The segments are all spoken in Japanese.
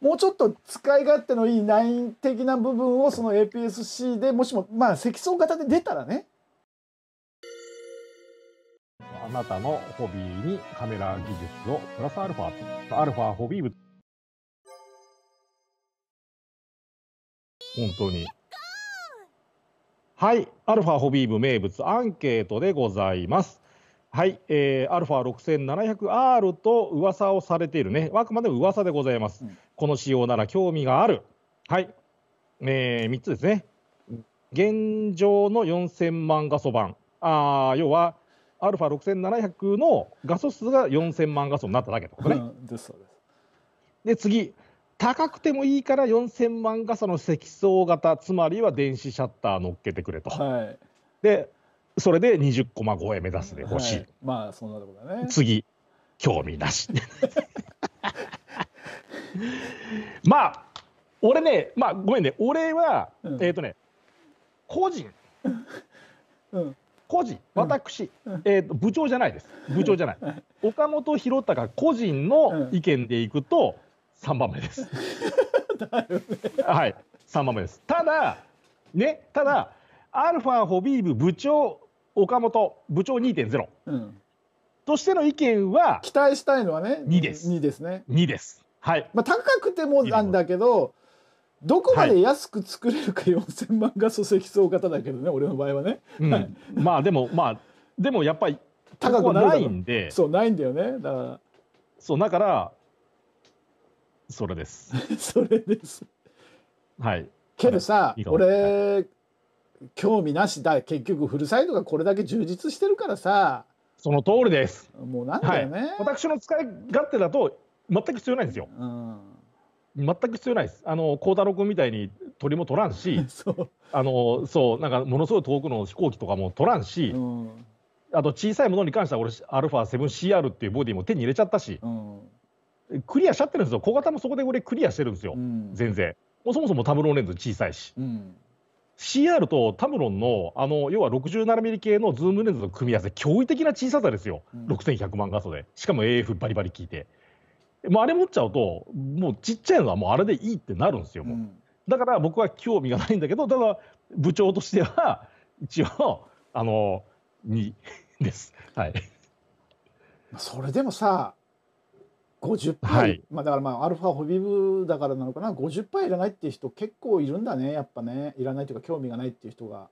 もうちょっと使い勝手のいいナイン的な部分をその APS-C でもしもまあ積層型で出たらねあなたのホビーにカメラ技術をプラスアルファアルファホビー部本当にはいアルファホビー部名物アンケートでございますはい、えー、アルファ 6700R と噂をされているね、あくまでも噂でございます。うんこの仕様なら興味がある。はい。えー、3つですね。現状の4000万画素版。あ要は、アルファ6700の画素数が4000万画素になっただけってことで次、高くてもいいから4000万画素の積層型、つまりは電子シャッター乗っけてくれと。はい、で、それで20コマ超え目指すでほしい。はい、まあ、そんなとこだね。次、興味なし。まあ、俺ね、まあ、ごめんね、俺は、うん、えっ、ー、とね、個人、うん、個人、私、うん、えーと、部長じゃないです、部長じゃない、岡本博隆個人の意見でいくと、3番目です。はい、3番目です。ただ、ね、ただ、アルファホビーブ部長、岡本、部長2.0。うんとしての意見は期待したいのはね2です2ですね2ですはい、まあ、高くてもなんだけどどこまで安く作れるか4,000万が礎石総型だけどね、俺の場合はね。うん、まあでもまあでもやっぱり高くないんでそうないんだよねだからそうだからそれです それですはいけどさ、はい、俺興味なしだ結局フルサイドがこれだけ充実してるからさその通りですもうなんだよね、はい、私の使い勝手だと全く必要ないんですよ。うん全く必要ないです。あの孝太郎君みたいに鳥も取らんし あのそうなんかものすごい遠くの飛行機とかも取らんし、うん、あと小さいものに関しては俺 α7CR っていうボディも手に入れちゃったし、うん、クリアしちゃってるんですよ小型もそこで俺クリアしてるんですよ、うん、全然もそもそもタムロンレンズ小さいし、CR とタムロンのあの要は 67mm 系のズームレンズの組み合わせ驚異的な小ささですよ、6100万画素でしかも AF バリバリ効いて。もうあれ持っちゃうと、もうちっちゃいのはもうあれでいいってなるんですよ、もう。うん、だから僕は興味がないんだけど、ただ、部長としては、一応、あの、2です。はい。それでもさ、50杯、はい、まあだからまあアルファホビブだからなのかな50杯いらないっていう人結構いるんだねやっぱねいらないというか興味がないっていう人が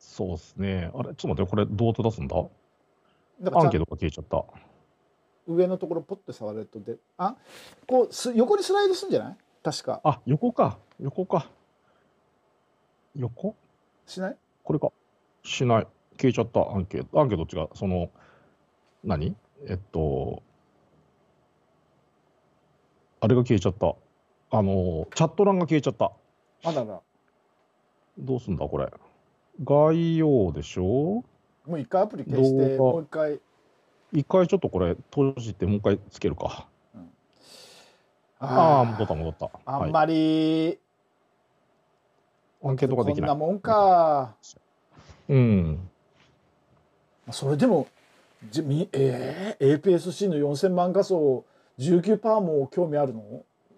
そうですねあれちょっと待ってこれどうと出すんだアンケートが消えちゃった上のところポッて触れるとであこうす横にスライドするんじゃない確かあ横か横か横しないこれかしない消えちゃったアンケートアンケート違うその何えっとあれが消えちゃったあのチャット欄が消えちゃったまだらどうすんだこれ概要でしょもう一回アプリ消してもう一回一回ちょっとこれ閉じてもう一回つけるか。うん、ああ戻った戻った。あんまり、はい、音とかできない。こんなもんか。うん。それでもじみえー、APS-C の4000万画素19%も興味あるの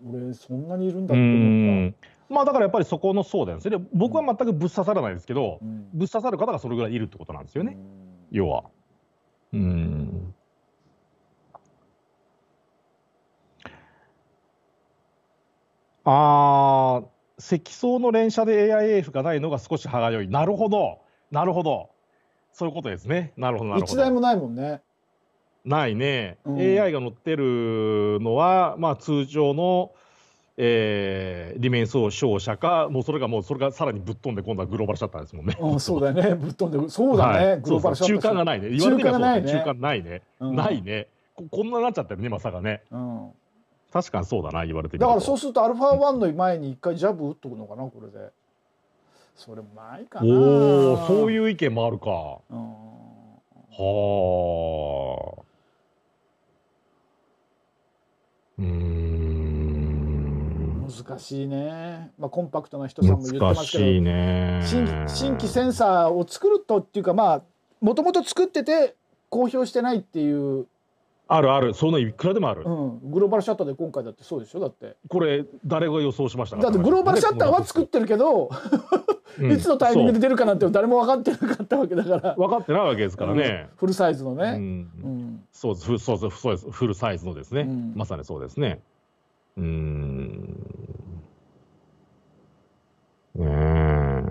俺そんなにいるんだって思った。まあだからやっぱりそこのそうだよね。で僕は全くぶっ刺さらないですけど、うん、ぶっ刺さる方がそれぐらいいるってことなんですよね。要は。うん。ああ、積層の連射で AIF がないのが少し歯がゆい。なるほど、なるほど。そういうことですね。なるほど、なるほど。台もないもんね。ないね、うん、AI が乗ってるのは、まあ、通常の、えー、リメンソー商社かもうそれがもうそれがさらにぶっ飛んで今度はグローバルシャッターですもんね。あそうだねぶっ飛んでそうだね、はい、グローバルシャッター中間がないね言われてみればね中間ないね、ないね、うん、こんななっちゃってるねまさかね。うん確かにそうだな言われてだからそうするとアルファ1の前に一回ジャブ打っとくのかなこれでそれもないかなおおそういう意見もあるかはあうん難しいね、まあ、コンパクトな人さんも言ってますけど新新規センサーを作るとっていうかまあもともと作ってて公表してないっていうあるある、そんないくらでもある。うん、グローバルシャッターで今回だってそうでしょだって。これ誰が予想しましただってグローバルシャッターは作ってるけど、いつのタイミングで出るかなんて誰も分かってなかったわけだから。分かってないわけですからね。フルサイズのね。うん。そうです、そうです、そうです、フルサイズのですね。まさにそうですね。うん。ねえ。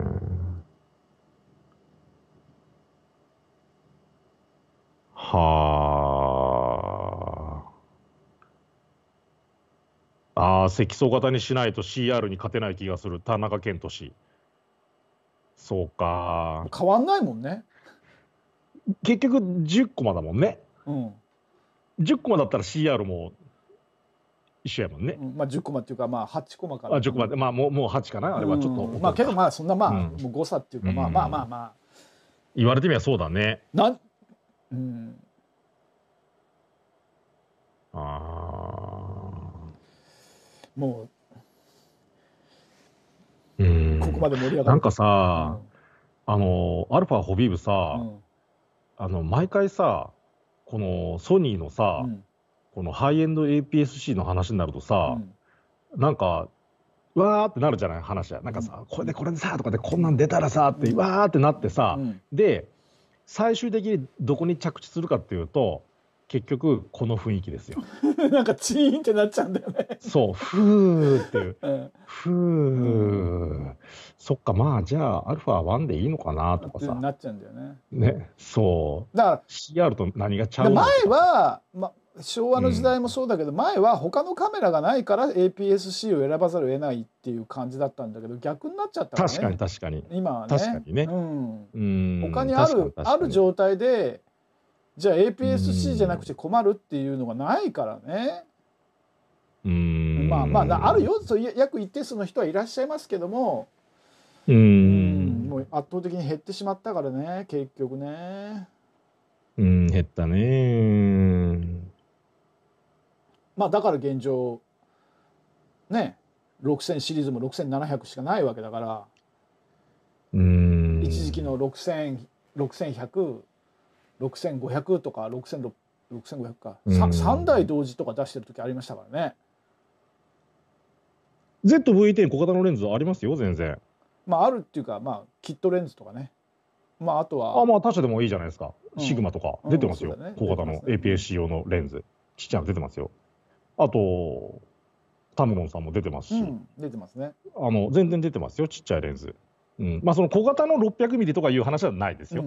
はあ。ああ、積層型にしないと CR に勝てない気がする、田中健人氏。そうか。変わんないもんね。結局10コマだもんね。うん。10コマだったら CR も一緒やもんね。うん、まあ10コマっていうかまあ8コマから。あ10コマでまあもうもう8かなあれはちょっと、うん、まあけどまあそんなまあ、もう誤差っていうか、うん、まあまあまあまあ。言われてみればそうだね。なんうん。ああ。もう、うん、ここまで盛り上がるなんかさ、あのアルファホビーブさ、うん、あの毎回さこのソニーのさ、このハイエンド APS-C の話になるとさ、うん、なんかわーってなるじゃない話はなんかさ、これでこれでさとかでこんなん出たらさって、わーってなってさ、で最終的にどこに着地するかっていうと結局この雰囲気ですよ なんかチーンってなっちゃうんだよねそうふーっていう、うん、ふー、うん、そっかまあじゃあアルファ1でいいのかなとかさなっちゃうんだよねねそうだから CR と何がちゃうの前は、ま、昭和の時代もそうだけど、うん、前は他のカメラがないから APS-C を選ばざるを得ないっていう感じだったんだけど逆になっちゃったからね確かに確かに今はね確かにね、うん、うん他にあるある状態でじゃあ APS-C じゃなくて困るっていうのがないからね。うんまあまああるよそう約一定数の人はいらっしゃいますけどもうんもう圧倒的に減ってしまったからね結局ねうん減ったねまあだから現状ね6000シリーズも6700しかないわけだからうん一時期の6100 6500とか6 5 0 0か、うん、3, 3台同時とか出してる時ありましたからね ZV-10 小型のレンズありますよ全然まああるっていうかまあキットレンズとかねまああとはあまあ他社でもいいじゃないですか、うん、シグマとか出てますよ、うんね、小型の APS-C 用のレンズちっちゃいの出てますよあとタムロンさんも出てますし、うん、出てますねあの全然出てますよちっちゃいレンズ、うん、まあその小型の600ミリとかいう話はないですよ、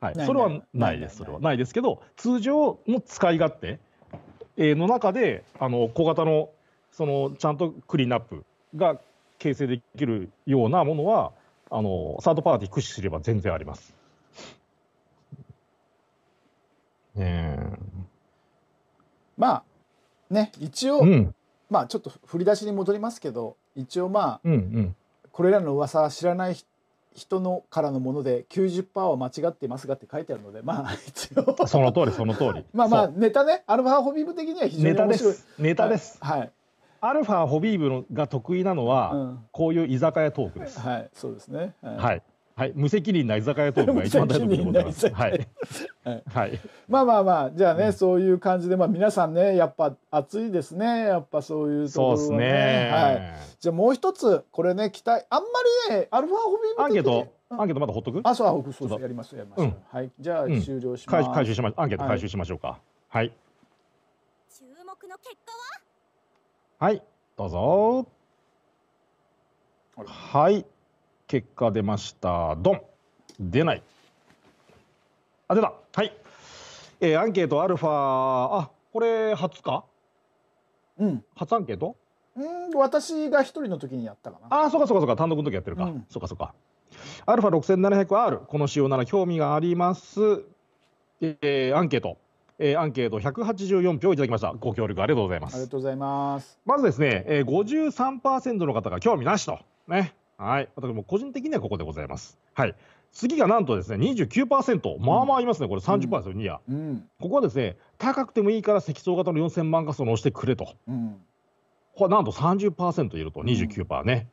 はい、それはないです、それはないですけど、通常の使い勝手の中で、あの小型のそのちゃんとクリーンアップが形成できるようなものは、あのサードパーティー駆使すれば全然あります。えまあね一応、うん、まあちょっと振り出しに戻りますけど一応まあ、うんうん、これらの噂知らない人人のからのもので90%は間違っていますがって書いてあるのでまあ 一応その通りその通り まあまあネタねアルファホビーブ的には非常に面白いネタですはい、アルファホビーブが得意なのは、うん、こういう居酒屋トークですはいそうですねはい、はいはい、無責任な居酒屋トークが一番 大事でございす。はい。はい。まあまあまあ、じゃあね、うん、そういう感じで、まあ皆さんね、やっぱ暑いですね。やっぱそういうところ、ね、そうですね。はい。じゃあもう一つ、これね、期待、あんまりね、アルファホビーアンケート、アンケートまだほっとくあ、そう、あ、そうそう、やります、やります。うん、はい。じゃあ終了します。うん、回収しましアンケート回収しましょうか。はい。注目の結果ははい、どうぞ。はい。結果出ましたドン出ないあ出たはい、えー、アンケートアルファあこれ初かうん初アンケートうん私が一人の時にやったかなあそうかそうかそうか単独の時やってるか、うん、そうかそうかアルファ 6700R この仕様なら興味がありますえー、アンケートえー、アンケート184票いただきました。ご協力ありがとうございます。ありがとうございます。まずですね、えー、53%の方が興味なしと。ね、はい、私も個人的にはここでございます。はい、次がなんとですね二十九パーセント、まあまあありますね、これ三十パーですよ、ニア、うん、ここはですね高くてもいいから積層型の四千万画素を載せてくれと、うん、これなんと三十パーセントいると、二29%ね。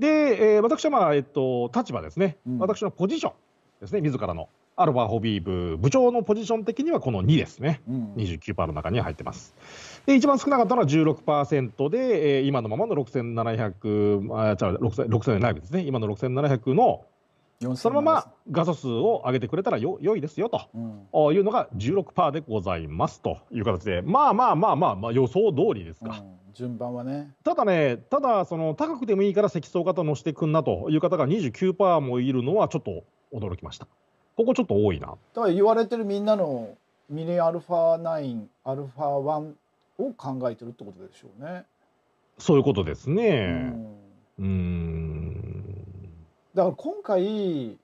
うん、で、えー、私は、まあえっと、立場ですね、私のポジションですね、自らの。アルファ・ホビーブ、部長のポジション的にはこの2ですね、うん、29%の中には入ってます。で、一番少なかったのは16%で、えー、今のままの6700、あ、じゃ6700ですね、今の6700の、そのまま画素数を上げてくれたらよ良いですよと、うん、いうのが16%でございますという形で、まあまあまあまあ、まあ、予想通りですか。うん順番はねただね、ただその高くてもいいから積層型乗してくんなという方が29%もいるのはちょっと驚きました。ここちょっと多いな。だから言われてるみんなのミニアルファ9、アルファ1を考えてるってことでしょうね。そういうことですね。うん。うんだから今回、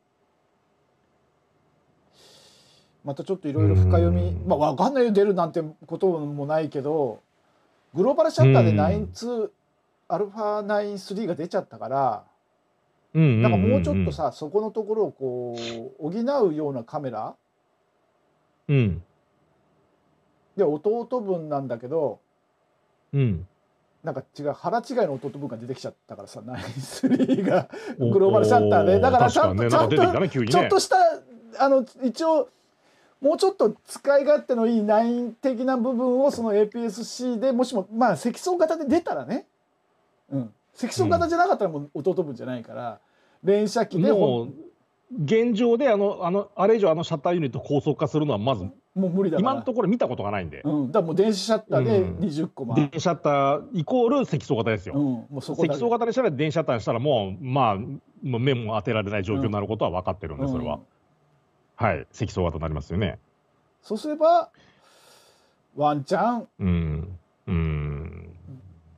またちょっといろいろ深読み、まあ分かんないよ出るなんてこともないけど、グローバルシャッターで9、2、アルファ9、3が出ちゃったから、なんかもうちょっとさそこのところをこう補うようなカメラ、うん、で弟分なんだけど、うん、なんか違う腹違いの弟分が出てきちゃったからさナイスリーがグローバルシャッターでだからちゃんと、ね、ちゃんと、ね、ちょっとしたあの一応もうちょっと使い勝手のいいナイン的な部分をその APS-C でもしもまあ積層型で出たらね、うん、積層型じゃなかったらもう弟分じゃないから、連射機でもう現状であのあのあれ以上あのシャッターユニット高速化するのはまずもう無理だ今のところ見たことがないんで、うん、だからもう電子シャッターで20個ま、うん、電子シャッターイコール積層型ですよ、うん、もうそこ積層型でしたら電子シャッターにしたらもうまあもう目も当てられない状況になることは分かってるんで、それは、はい積層型になりますよねそうすればワンチャンうんうん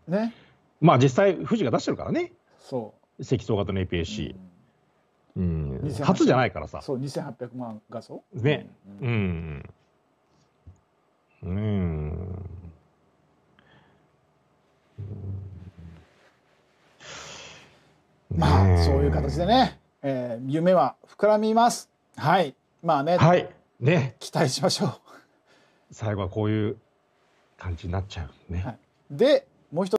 ねまあ実際、富士が出してるからね、そう積層型の APS-C。うん、うん、初じゃないからさ。そう、2800万画素。ね。うん。うん。うんまあ、そういう形でね、えー、夢は膨らみます。はい。まあね。はい。ね。期待しましょう。最後はこういう感じになっちゃうね。はい、で、もう一